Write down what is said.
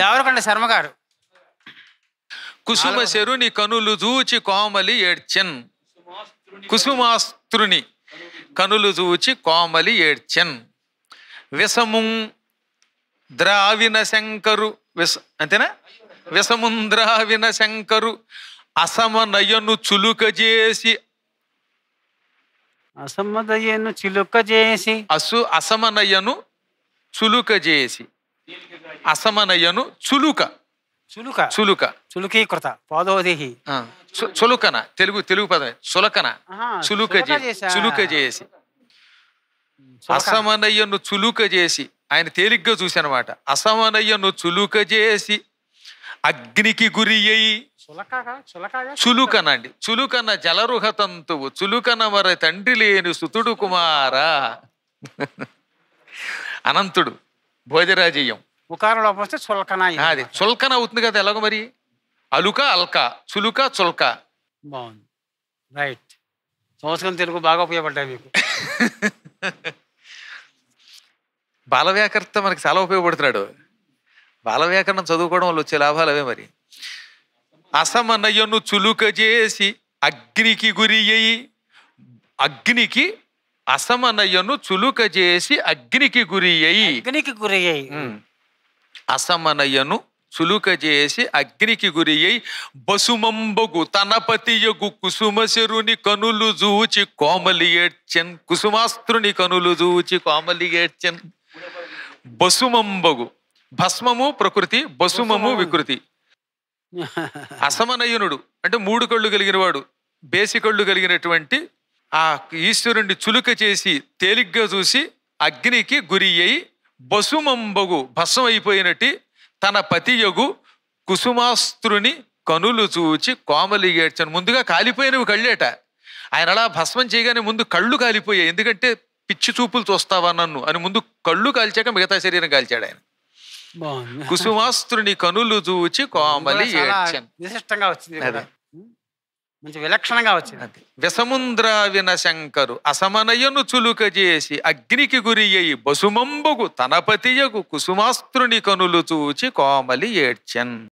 దేవరకొండ శర్మ గారు కుసుమ శరుని కనులు చూచి కోమలి ఏడ్చెన్ కుసుమాస్త్రుని కనులు చూచి కోమలి ఏడ్చెన్ విషము ద్రావిన శంకరు విష అంతేనా విషముంద్రావిన శంకరు అసమ చులుక చులుకజేసి అసమదయను చిలుక చేసి అసు అసమనయను చులుక చేసి అసమనయను చులుక చులుక చులుక చులుకీకృత పాదోదేహి చులుకన తెలుగు తెలుగు పదమే చులకన చులుక చులుక చేసి అసమనయ్యను చులుక చేసి ఆయన తేలిగ్గా చూశానమాట అసమనయ్యను చులుక చేసి అగ్నికి గురి అయి చులుకన అండి చులుకన జలరుహ తంతువు చులుకన మర తండ్రి లేని సుతుడు కుమారా అనంతుడు భోజరాజీయం లోపం వస్తే చులకన అది చులకన అవుతుంది కదా ఎలాగో మరి అలుక అల్క చులుక చులక బాగుంది రైట్ సంస్కృతం తెలుగు బాగా ఉపయోగపడ్డాయి మీకు బాలవ్యాకర్త మనకి చాలా ఉపయోగపడుతున్నాడు బాలవ్యాకరణం చదువుకోవడం వల్ల వచ్చే లాభాలు అవే మరి అసమనయను చులుక చేసి అగ్నికి గురి అయి అగ్నికి అసమనయను చులుక చేసి అగ్నికి గురి అయి అగ్నికి గురి అయి అసమనయను సులుక చేసి అగ్నికి గురి అయి బసుమంబగు తనపతియగు కుసుమశరుని కనులు జూచి కోమలి ఏడ్చెన్ కుసుమాస్త్రుని కనులు జూచి కోమలి ఏడ్చెన్ బసుమంబగు భస్మము ప్రకృతి బసుమము వికృతి అసమనయునుడు అంటే మూడు కళ్ళు వాడు బేసి కళ్ళు కలిగినటువంటి ఆ ఈశ్వరుణ్ణి చులుక చేసి తేలిగ్గా చూసి అగ్నికి గురి అయి బసుమంబగు భస్మైపోయినట్టి తన పతియగు కుసుమాస్త్రుని కనులు చూచి కోమలి ఏడ్చాను ముందుగా కాలిపోయినవి కళ్ళేట ఆయన అలా భస్మం చేయగానే ముందు కళ్ళు కాలిపోయాయి ఎందుకంటే పిచ్చి చూపులు చూస్తావా నన్ను అని ముందు కళ్ళు కాల్చాక మిగతా శరీరం కాల్చాడు ఆయన కుసుమాస్త్రుని కనులు చూచి కోమలి ఏడ్చాను విశిష్టంగా వచ్చింది మంచి విలక్షణంగా వచ్చింది విన శంకరు అసమనయను చులుక చేసి అగ్నికి గురి అయి బసుమంబుగు తనపతియగు కుసుమాస్త్రుని కనులు చూచి కోమలి ఏడ్చన్